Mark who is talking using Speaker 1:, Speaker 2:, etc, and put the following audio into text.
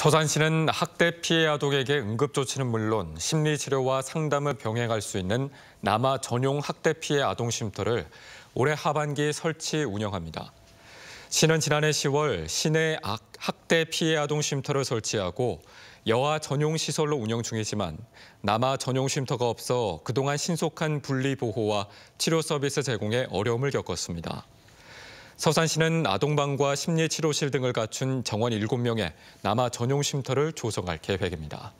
Speaker 1: 서산시는 학대 피해 아동에게 응급조치는 물론 심리치료와 상담을 병행할 수 있는 남아 전용 학대 피해 아동쉼터를 올해 하반기 설치 운영합니다. 시는 지난해 10월 시내 학대 피해 아동쉼터를 설치하고 여아 전용 시설로 운영 중이지만 남아 전용 쉼터가 없어 그동안 신속한 분리 보호와 치료 서비스 제공에 어려움을 겪었습니다. 서산시는 아동방과 심리치료실 등을 갖춘 정원 7명의 남아 전용 쉼터를 조성할 계획입니다.